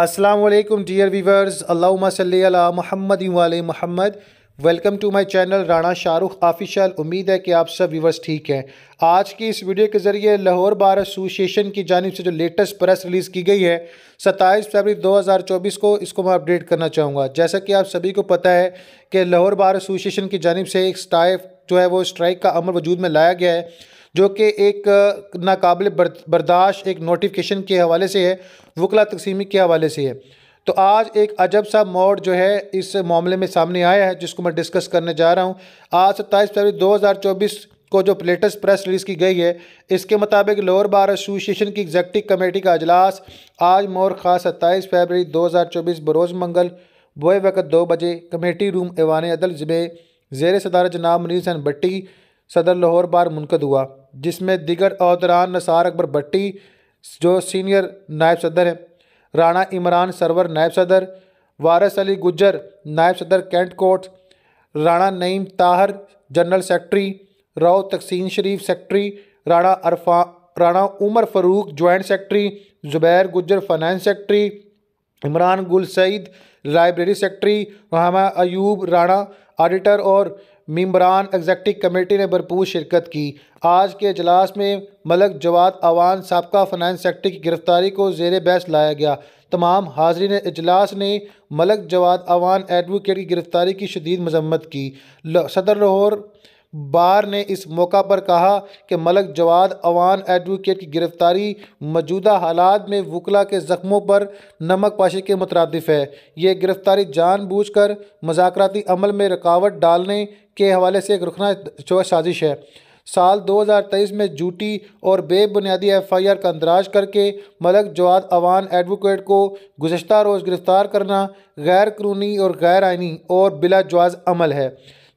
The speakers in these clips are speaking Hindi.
असलम डियर वीवर्स अल्लाम महमद वाल महमद welcome to my channel Rana Shahrukh official उम्मीद है कि आप सब वीवर्स ठीक हैं आज की इस वीडियो के ज़रिए लाहौर बार एसोसिएशन की जानब से जो लेटेस्ट प्रेस रिलीज़ की गई है सत्ताईस फरवरी 2024 को इसको मैं अपडेट करना चाहूँगा जैसा कि आप सभी को पता है कि लाहौर बार एसोसिएशन की जानब से एक स्टाइफ जो है वो स्ट्राइक का अमल वजूद में लाया गया है जो कि एक नाकबिल बर्दाश्त एक नोटिफिकेशन के हवाले से है वकला तकसीमी के हवाले से है तो आज एक अजब सा मोड़ जो है इस मामले में सामने आया है जिसको मैं डिस्कस करने जा रहा हूँ आज सत्ताईस फरवरी दो हज़ार चौबीस को जो लेटेस्ट प्रेस रिलीज़ की गई है इसके मुताबिक लोअर बार एसोसिएशन की एग्जेक्टिव कमेटी का अजलास आज मोर खास सत्ताईस फरवरी 2024 बरोज़ मंगल बोए वक्त दो बजे कमेटी रूम एवान अदल जबे जेर सदारत जनाब मुनीर हसन भट्टी सदर लाहौर बार मुनद हुआ जिसमें दिगर अवतरान नसार अकबर भट्टी जो सीनियर नायब सदर हैं राणा इमरान सरवर नायब सदर वारस अली गुजर नायब सदर कैंट कोट Rana Naeem Tahir general secretary Rao Taqseen Sharif secretary Rana Arfa Rana Umar Farooq joint secretary Zubair Gujar finance secretary Imran Gul Saeed library secretary Rehma Ayub Rana auditor और मम्बरान एग्जेक्टिव कमेटी ने भरपूर शिरकत की आज के अजलास में मलक जवाद अवान सबका फाइनेंस सेक्टर की गिरफ्तारी को जेर बहस लाया गया तमाम हाजरीन अजलास ने मलक जवाद अवान एडवोकेट की गिरफ्तारी की शदीद मजम्मत की सदर लाहौर बार ने इस मौका पर कहा कि मलक जवाद अवान एडवोकेट की गिरफ्तारी मौजूदा हालात में वकला के ज़ख्मों पर नमक पाशी के मुतरद है ये गिरफ्तारी जानबूझ कर मजाकती अमल में रुकावट डालने के हवाले से एक रुखना साजिश है साल 2023 में जूटी और बेबुनियादी एफ आई आर का अंदराज करके मलक जवाद अवान एडवोकेट को गुजशत रोज़ गिरफ़्तार करना गैर कानूनी और गैर आइनी और बिला जवाज़ अमल है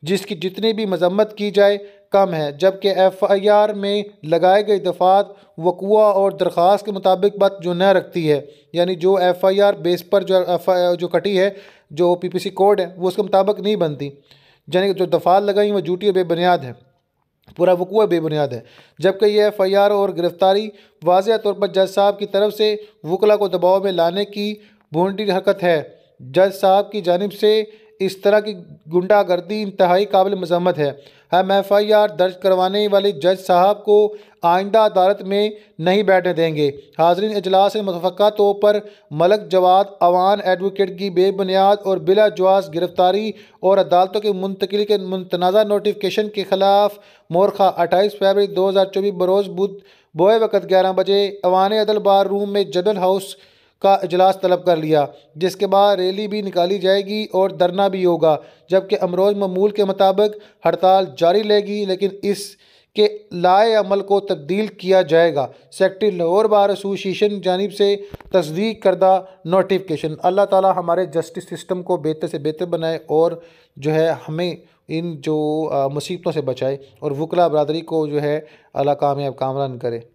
जिसकी जितनी भी मजम्मत की जाए कम है जबकि एफ आई आर में लगाए गए दफात वकुआ और दरख्वास के मुताबिक बात जो न रखती है यानी जो एफ आई आर बेस पर जो एफ जो कटी है जो पी पी सी कोड है वो उसके मुताबिक नहीं बनती यानी जो दफात लगाई वो झूठी बेबुनियाद है पूरा वकुआ बेबुनियाद है जबकि ये एफ आई आर और गिरफ़्तारी वाज तौर पर जज साहब की तरफ से वकला को दबाव में लाने की भूडी हरकत है जज साहब की जानब से इस तरह की गुंडागर्दी इंतहाई काबिल मजम्मत है हम एफ आई आर दर्ज करवाने वाले जज साहब को आइंदा अदालत में नहीं बैठने देंगे हाजरीन अजलास ने मतफ़ा तौर पर मलक जवाद अवान एडवोकेट की बेबुनियाद और बिला जवाज गिरफ्तारी और अदालतों के मुंतकिल के मुंतनाज़ा नोटिफिकेशन के खिलाफ मोरखा अट्ठाईस फरवरी दो हज़ार चौबीस बरोज़ बुध बोए वक्त ग्यारह बजे अवान अदल बार रूम में जनरल हाउस का अजलास तलब कर लिया जिसके बाद रैली भी निकाली जाएगी और धरना भी होगा जबकि अमरोज ममूल के मुताबिक हड़ताल जारी रहेगी लेकिन इस के लाए अमल को तब्दील किया जाएगा सेक्रेटरी लाहौर बार एसोसिएशन जानब से तस्दीक करदा नोटिफिकेशन अल्लाह ताला हमारे जस्टिस सिस्टम को बेहतर से बेहतर बनाए और जो है हमें इन जो मुसीबतों से बचाए और वकला बरदरी को जो है अल्लाह कामयाब कामरान करे